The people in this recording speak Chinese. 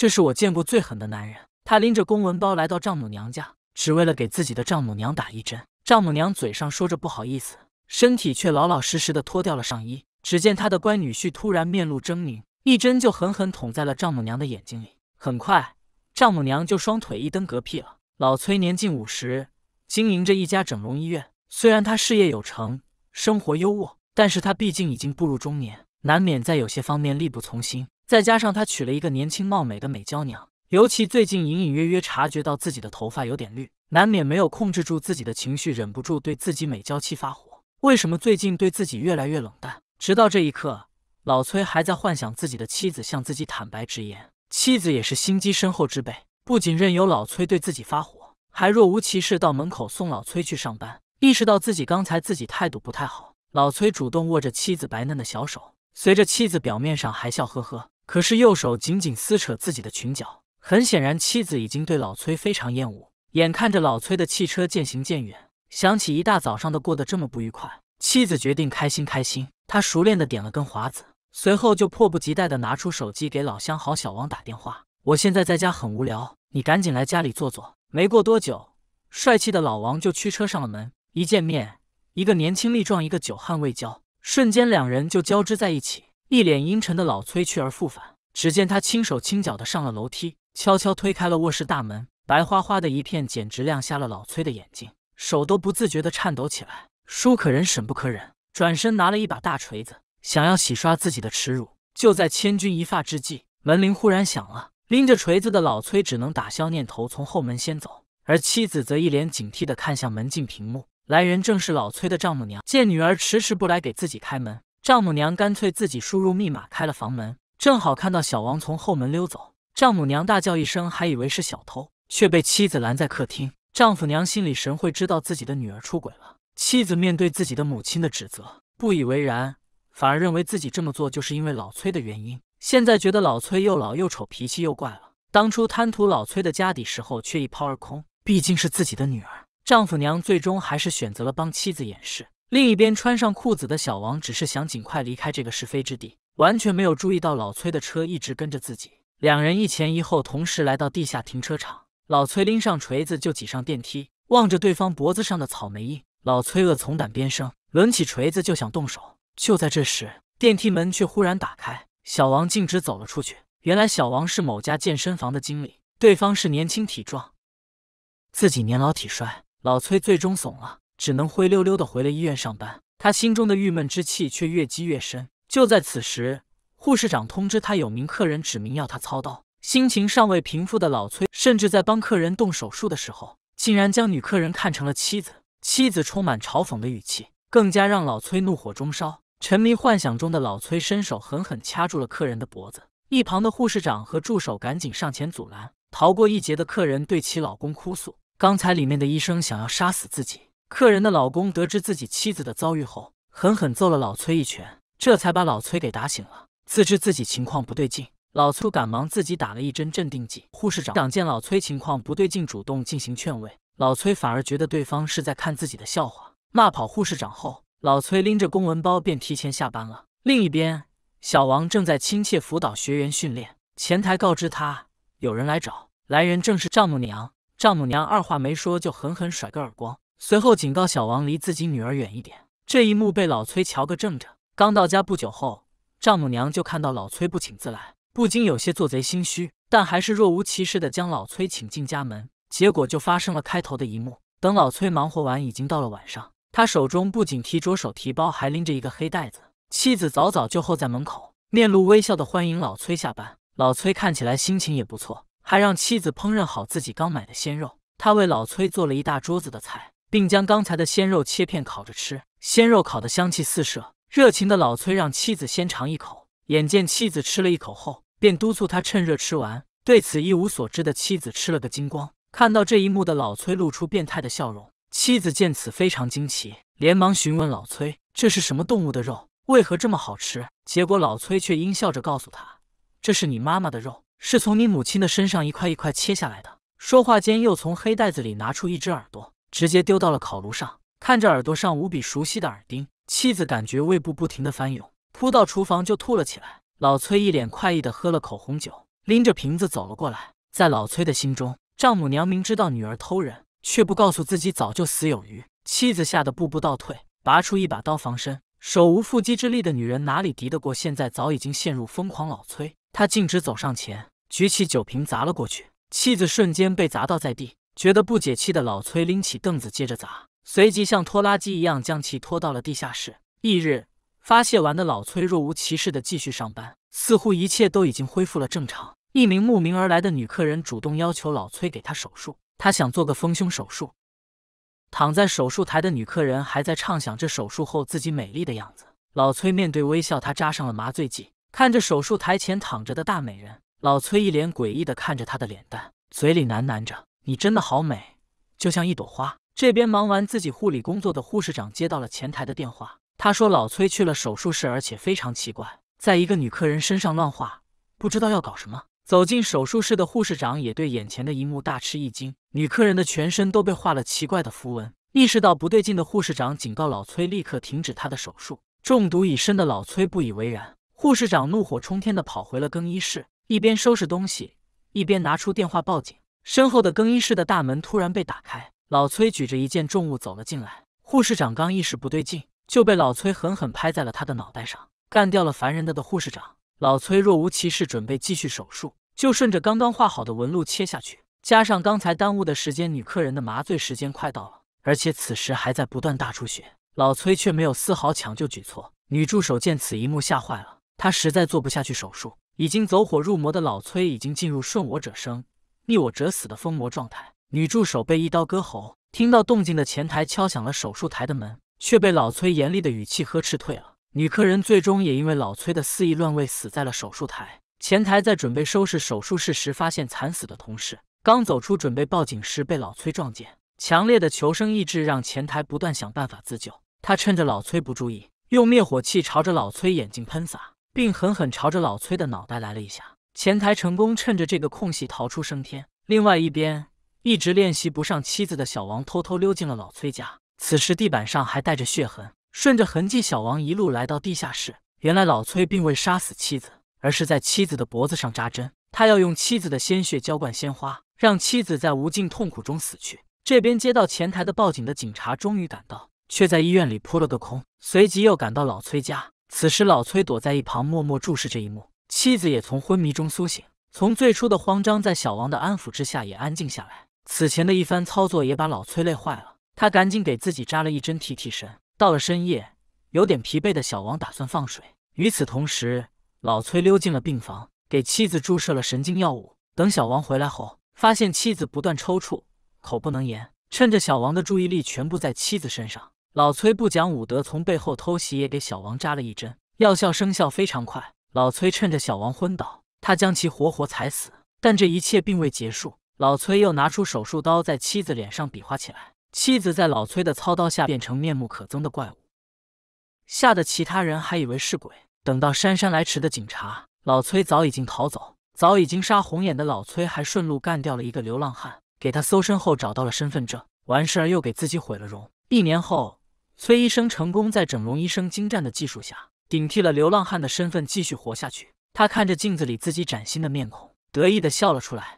这是我见过最狠的男人。他拎着公文包来到丈母娘家，只为了给自己的丈母娘打一针。丈母娘嘴上说着不好意思，身体却老老实实的脱掉了上衣。只见他的乖女婿突然面露狰狞，一针就狠狠捅在了丈母娘的眼睛里。很快，丈母娘就双腿一蹬，嗝屁了。老崔年近五十，经营着一家整容医院。虽然他事业有成，生活优渥，但是他毕竟已经步入中年，难免在有些方面力不从心。再加上他娶了一个年轻貌美的美娇娘，尤其最近隐隐约约察觉到自己的头发有点绿，难免没有控制住自己的情绪，忍不住对自己美娇妻发火。为什么最近对自己越来越冷淡？直到这一刻，老崔还在幻想自己的妻子向自己坦白直言。妻子也是心机深厚之辈，不仅任由老崔对自己发火，还若无其事到门口送老崔去上班。意识到自己刚才自己态度不太好，老崔主动握着妻子白嫩的小手，随着妻子表面上还笑呵呵。可是右手紧紧撕扯自己的裙角，很显然妻子已经对老崔非常厌恶。眼看着老崔的汽车渐行渐远，想起一大早上的过得这么不愉快，妻子决定开心开心。她熟练的点了根华子，随后就迫不及待的拿出手机给老相好小王打电话：“我现在在家很无聊，你赶紧来家里坐坐。”没过多久，帅气的老王就驱车上了门。一见面，一个年轻力壮，一个久旱未浇，瞬间两人就交织在一起。一脸阴沉的老崔去而复返，只见他轻手轻脚的上了楼梯，悄悄推开了卧室大门，白花花的一片，简直亮瞎了老崔的眼睛，手都不自觉的颤抖起来。叔可忍，婶不可忍，转身拿了一把大锤子，想要洗刷自己的耻辱。就在千钧一发之际，门铃忽然响了，拎着锤子的老崔只能打消念头，从后门先走，而妻子则一脸警惕的看向门禁屏幕，来人正是老崔的丈母娘，见女儿迟迟不来给自己开门。丈母娘干脆自己输入密码开了房门，正好看到小王从后门溜走。丈母娘大叫一声，还以为是小偷，却被妻子拦在客厅。丈夫娘心里神会，知道自己的女儿出轨了。妻子面对自己的母亲的指责，不以为然，反而认为自己这么做就是因为老崔的原因。现在觉得老崔又老又丑，脾气又怪了。当初贪图老崔的家底时候，却一抛而空。毕竟是自己的女儿，丈夫娘最终还是选择了帮妻子掩饰。另一边穿上裤子的小王只是想尽快离开这个是非之地，完全没有注意到老崔的车一直跟着自己。两人一前一后同时来到地下停车场，老崔拎上锤子就挤上电梯，望着对方脖子上的草莓印，老崔恶从胆边生，抡起锤子就想动手。就在这时，电梯门却忽然打开，小王径直走了出去。原来小王是某家健身房的经理，对方是年轻体壮，自己年老体衰，老崔最终怂了。只能灰溜溜的回了医院上班，他心中的郁闷之气却越积越深。就在此时，护士长通知他，有名客人指名要他操刀。心情尚未平复的老崔，甚至在帮客人动手术的时候，竟然将女客人看成了妻子。妻子充满嘲讽的语气，更加让老崔怒火中烧。沉迷幻想中的老崔，伸手狠狠掐住了客人的脖子。一旁的护士长和助手赶紧上前阻拦。逃过一劫的客人对其老公哭诉：“刚才里面的医生想要杀死自己。”客人的老公得知自己妻子的遭遇后，狠狠揍了老崔一拳，这才把老崔给打醒了。自知自己情况不对劲，老崔赶忙自己打了一针镇定剂。护士长见老崔情况不对劲，主动进行劝慰，老崔反而觉得对方是在看自己的笑话，骂跑护士长后，老崔拎着公文包便提前下班了。另一边，小王正在亲切辅导学员训练，前台告知他有人来找，来人正是丈母娘。丈母娘二话没说就狠狠甩个耳光。随后警告小王离自己女儿远一点。这一幕被老崔瞧个正着。刚到家不久后，丈母娘就看到老崔不请自来，不禁有些做贼心虚，但还是若无其事的将老崔请进家门。结果就发生了开头的一幕。等老崔忙活完，已经到了晚上。他手中不仅提着手提包，还拎着一个黑袋子。妻子早早就候在门口，面露微笑的欢迎老崔下班。老崔看起来心情也不错，还让妻子烹饪好自己刚买的鲜肉。他为老崔做了一大桌子的菜。并将刚才的鲜肉切片烤着吃，鲜肉烤的香气四射。热情的老崔让妻子先尝一口，眼见妻子吃了一口后，便督促他趁热吃完。对此一无所知的妻子吃了个精光。看到这一幕的老崔露出变态的笑容。妻子见此非常惊奇，连忙询问老崔：“这是什么动物的肉？为何这么好吃？”结果老崔却阴笑着告诉他：“这是你妈妈的肉，是从你母亲的身上一块一块切下来的。”说话间又从黑袋子里拿出一只耳朵。直接丢到了烤炉上，看着耳朵上无比熟悉的耳钉，妻子感觉胃部不停的翻涌，扑到厨房就吐了起来。老崔一脸快意的喝了口红酒，拎着瓶子走了过来。在老崔的心中，丈母娘明知道女儿偷人，却不告诉自己，早就死有余。妻子吓得步步倒退，拔出一把刀防身，手无缚鸡之力的女人哪里敌得过现在早已经陷入疯狂老崔？他径直走上前，举起酒瓶砸了过去，妻子瞬间被砸倒在地。觉得不解气的老崔拎起凳子接着砸，随即像拖拉机一样将其拖到了地下室。翌日，发泄完的老崔若无其事地继续上班，似乎一切都已经恢复了正常。一名慕名而来的女客人主动要求老崔给她手术，她想做个丰胸手术。躺在手术台的女客人还在畅想着手术后自己美丽的样子。老崔面对微笑，她扎上了麻醉剂，看着手术台前躺着的大美人，老崔一脸诡异地看着她的脸蛋，嘴里喃喃着。你真的好美，就像一朵花。这边忙完自己护理工作的护士长接到了前台的电话，他说老崔去了手术室，而且非常奇怪，在一个女客人身上乱画，不知道要搞什么。走进手术室的护士长也对眼前的一幕大吃一惊，女客人的全身都被画了奇怪的符文。意识到不对劲的护士长警告老崔立刻停止他的手术。中毒已深的老崔不以为然，护士长怒火冲天的跑回了更衣室，一边收拾东西，一边拿出电话报警。身后的更衣室的大门突然被打开，老崔举着一件重物走了进来。护士长刚意识不对劲，就被老崔狠狠拍在了他的脑袋上，干掉了烦人的的护士长。老崔若无其事，准备继续手术，就顺着刚刚画好的纹路切下去。加上刚才耽误的时间，女客人的麻醉时间快到了，而且此时还在不断大出血，老崔却没有丝毫抢救举措。女助手见此一幕吓坏了，她实在做不下去手术。已经走火入魔的老崔已经进入顺我者生。逆我者死的疯魔状态，女助手被一刀割喉。听到动静的前台敲响了手术台的门，却被老崔严厉的语气呵斥退了。女客人最终也因为老崔的肆意乱位死在了手术台。前台在准备收拾手术室时，发现惨死的同事，刚走出准备报警时被老崔撞见。强烈的求生意志让前台不断想办法自救。他趁着老崔不注意，用灭火器朝着老崔眼睛喷洒，并狠狠朝着老崔的脑袋来了一下。前台成功趁着这个空隙逃出升天。另外一边，一直练习不上妻子的小王偷偷溜进了老崔家。此时地板上还带着血痕，顺着痕迹，小王一路来到地下室。原来老崔并未杀死妻子，而是在妻子的脖子上扎针，他要用妻子的鲜血浇灌鲜花，让妻子在无尽痛苦中死去。这边接到前台的报警的警察终于赶到，却在医院里扑了个空，随即又赶到老崔家。此时老崔躲在一旁，默默注视这一幕。妻子也从昏迷中苏醒，从最初的慌张，在小王的安抚之下也安静下来。此前的一番操作也把老崔累坏了，他赶紧给自己扎了一针提提神。到了深夜，有点疲惫的小王打算放水。与此同时，老崔溜进了病房，给妻子注射了神经药物。等小王回来后，发现妻子不断抽搐，口不能言。趁着小王的注意力全部在妻子身上，老崔不讲武德，从背后偷袭，也给小王扎了一针。药效生效非常快。老崔趁着小王昏倒，他将其活活踩死。但这一切并未结束，老崔又拿出手术刀，在妻子脸上比划起来。妻子在老崔的操刀下变成面目可憎的怪物，吓得其他人还以为是鬼。等到姗姗来迟的警察，老崔早已经逃走，早已经杀红眼的老崔还顺路干掉了一个流浪汉，给他搜身后找到了身份证。完事儿又给自己毁了容。一年后，崔医生成功在整容医生精湛的技术下。顶替了流浪汉的身份，继续活下去。他看着镜子里自己崭新的面孔，得意的笑了出来。